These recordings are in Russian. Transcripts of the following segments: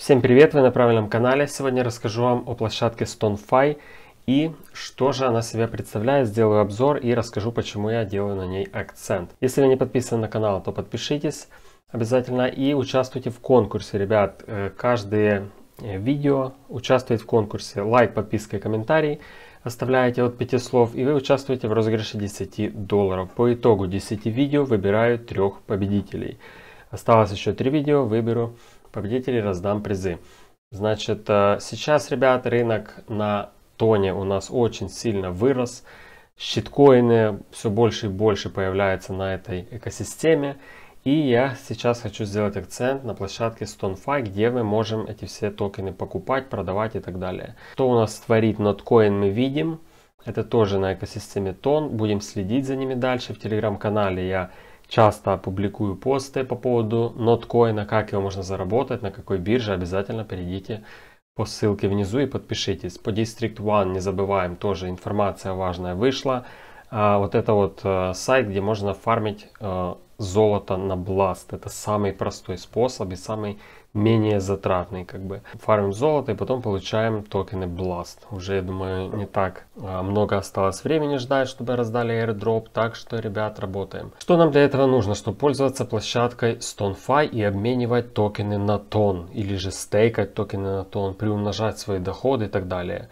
Всем привет, вы на правильном канале. Сегодня расскажу вам о площадке StoneFi и что же она себя представляет. Сделаю обзор и расскажу, почему я делаю на ней акцент. Если вы не подписаны на канал, то подпишитесь обязательно и участвуйте в конкурсе, ребят. Э, каждое э, видео участвует в конкурсе. Лайк, подписка и комментарий оставляете от 5 слов и вы участвуете в розыгрыше 10 долларов. По итогу 10 видео выбираю трех победителей. Осталось еще 3 видео, выберу победителей раздам призы. Значит, э, сейчас, ребят, рынок на тоне у нас очень сильно вырос. Щиткоины все больше и больше появляются на этой экосистеме. И я сейчас хочу сделать акцент на площадке StoneFi, где мы можем эти все токены покупать, продавать и так далее. Что у нас творит Notcoin мы видим. Это тоже на экосистеме Тон. Будем следить за ними дальше. В телеграм-канале я часто публикую посты по поводу ноткоина, как его можно заработать, на какой бирже. Обязательно перейдите по ссылке внизу и подпишитесь. По District One не забываем, тоже информация важная вышла. А, вот это вот э, сайт, где можно фармить э, золото на бласт. Это самый простой способ и самый менее затратный. Как бы. Фармим золото и потом получаем токены бласт. Уже, я думаю, не так а, много осталось времени ждать, чтобы раздали airdrop. Так что, ребят, работаем. Что нам для этого нужно? Чтобы пользоваться площадкой StoneFi и обменивать токены на тон. Или же стейкать токены на тон, приумножать свои доходы и так далее.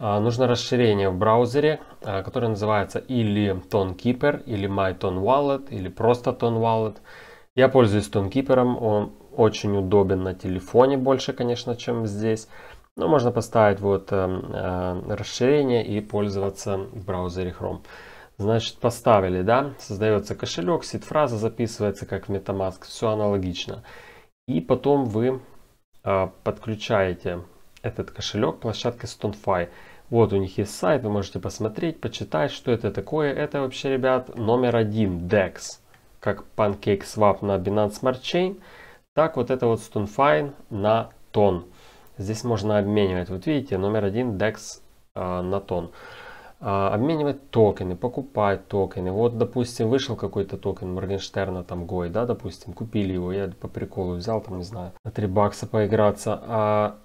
А, нужно расширение в браузере, а, которое называется или ToneKeeper, или MyToneWallet, или просто ToneWallet. Я пользуюсь ToneKeeper, он очень удобен на телефоне больше, конечно, чем здесь. Но можно поставить вот эм, э, расширение и пользоваться в браузере Chrome. Значит, поставили, да, создается кошелек, сид-фраза записывается как в MetaMask, все аналогично. И потом вы э, подключаете этот кошелек площадка StoneFi. Вот у них есть сайт, вы можете посмотреть, почитать, что это такое. Это вообще, ребят, номер один DEX, как PancakeSwap на Binance Smart Chain, так вот это вот StoneFi на тон. Здесь можно обменивать, вот видите, номер один DEX э, на тон. Э, обменивать токены, покупать токены. Вот, допустим, вышел какой-то токен Моргенштерна, там, Гой, да, допустим, купили его, я по приколу взял, там, не знаю, на 3 бакса поиграться. А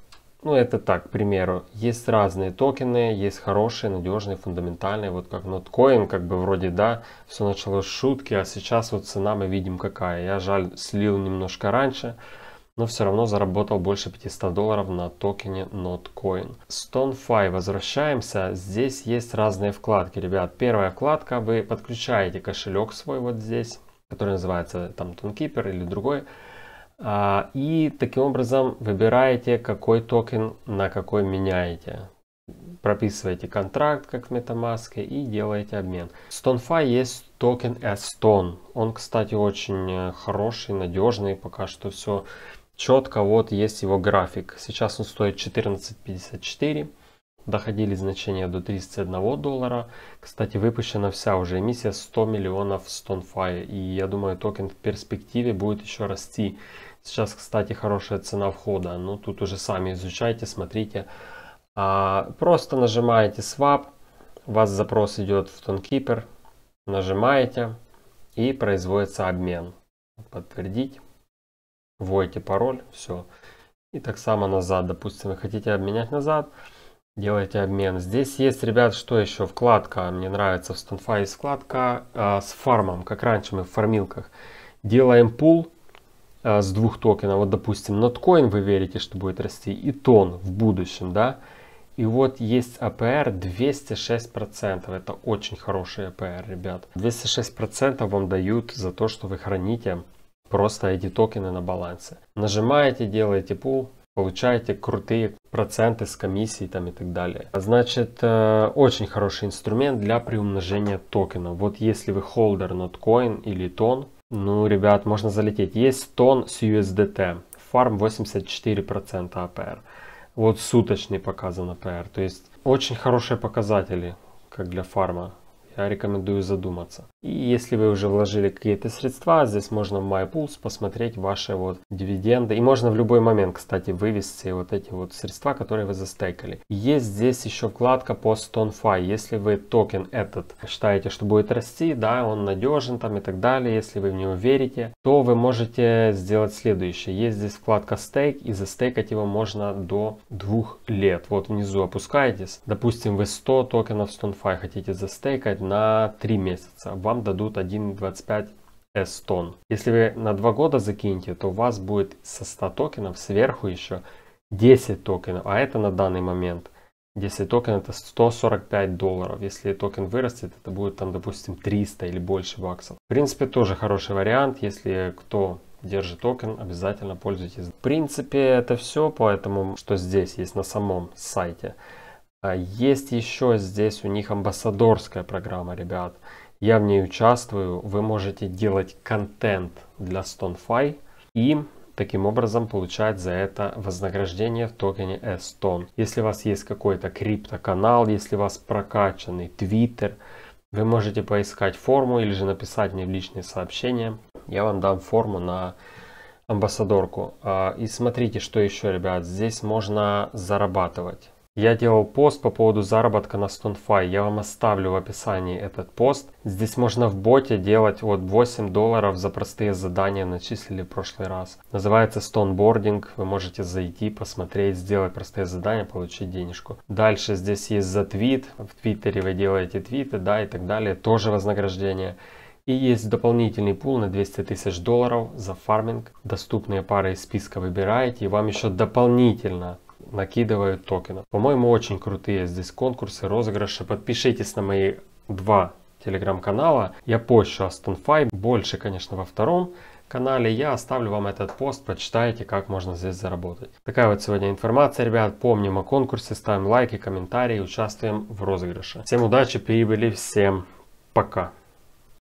ну, это так, к примеру. Есть разные токены, есть хорошие, надежные, фундаментальные. Вот как Notcoin, как бы вроде, да, все началось с шутки, а сейчас вот цена мы видим какая. Я, жаль, слил немножко раньше, но все равно заработал больше 500 долларов на токене Notcoin. StoneFi, возвращаемся. Здесь есть разные вкладки, ребят. Первая вкладка, вы подключаете кошелек свой вот здесь, который называется там Тонкипер или другой. А, и таким образом выбираете, какой токен на какой меняете. Прописываете контракт, как в MetaMask, и делаете обмен. В StoneFi есть токен Stone. Он, кстати, очень э, хороший, надежный. Пока что все четко. Вот есть его график. Сейчас он стоит 14.54 доходили значения до 31 доллара. Кстати, выпущена вся уже эмиссия 100 миллионов StoneFi. И я думаю, токен в перспективе будет еще расти. Сейчас, кстати, хорошая цена входа. Ну, тут уже сами изучайте, смотрите. А, просто нажимаете swap. У вас запрос идет в ToneKeeper. Нажимаете. И производится обмен. Подтвердить. Вводите пароль. Все. И так само назад. Допустим, вы хотите обменять назад. Назад Делайте обмен. Здесь есть, ребят, что еще? Вкладка. Мне нравится в Stanfi есть вкладка а, с фармом, как раньше мы в фармилках. Делаем пул а, с двух токенов. Вот, допустим, ноткоин вы верите, что будет расти, и тон в будущем, да? И вот есть APR а 206%. Это очень хороший APR, а ребят. 206% вам дают за то, что вы храните просто эти токены на балансе. Нажимаете, делаете пул, получаете крутые проценты с комиссии там и так далее. Значит, э, очень хороший инструмент для приумножения токена. Вот если вы холдер ноткоин или тон, ну, ребят, можно залететь. Есть тон с USDT, фарм 84% APR. А вот суточный показан APR, а то есть очень хорошие показатели, как для фарма рекомендую задуматься. И если вы уже вложили какие-то средства, здесь можно в MyPools посмотреть ваши вот дивиденды. И можно в любой момент, кстати, вывести вот эти вот средства, которые вы застейкали. Есть здесь еще вкладка по StoneFi. Если вы токен этот считаете, что будет расти, да, он надежен там и так далее, если вы в него верите, то вы можете сделать следующее. Есть здесь вкладка стейк и застейкать его можно до двух лет. Вот внизу опускаетесь. Допустим, вы 100 токенов StoneFi хотите застейкать, на 3 месяца, вам дадут 1.25 S-тон. Если вы на 2 года закинете, то у вас будет со 100 токенов сверху еще 10 токенов, а это на данный момент 10 токенов это 145 долларов. Если токен вырастет, это будет там, допустим, 300 или больше баксов. В принципе, тоже хороший вариант. Если кто держит токен, обязательно пользуйтесь. В принципе, это все, поэтому что здесь есть на самом сайте. А есть еще здесь у них амбассадорская программа, ребят. Я в ней участвую. Вы можете делать контент для StoneFi и таким образом получать за это вознаграждение в токене S-Tone. Если у вас есть какой-то криптоканал, если у вас прокачанный Twitter, вы можете поискать форму или же написать мне в личные сообщения. Я вам дам форму на амбассадорку. А, и смотрите, что еще, ребят, здесь можно зарабатывать. Я делал пост по поводу заработка на StoneFi, я вам оставлю в описании этот пост. Здесь можно в боте делать вот 8 долларов за простые задания, начислили в прошлый раз. Называется Stoneboarding, вы можете зайти, посмотреть, сделать простые задания, получить денежку. Дальше здесь есть за твит, в твиттере вы делаете твиты, да, и так далее, тоже вознаграждение. И есть дополнительный пул на 200 тысяч долларов за фарминг. Доступные пары из списка выбираете. И вам еще дополнительно накидывают токены. По-моему, очень крутые здесь конкурсы, розыгрыши. Подпишитесь на мои два телеграм-канала. Я пощу Aston Fire, больше, конечно, во втором канале. Я оставлю вам этот пост, прочитайте, как можно здесь заработать. Такая вот сегодня информация, ребят. Помним о конкурсе, ставим лайки, комментарии, участвуем в розыгрыше. Всем удачи, прибыли, всем пока.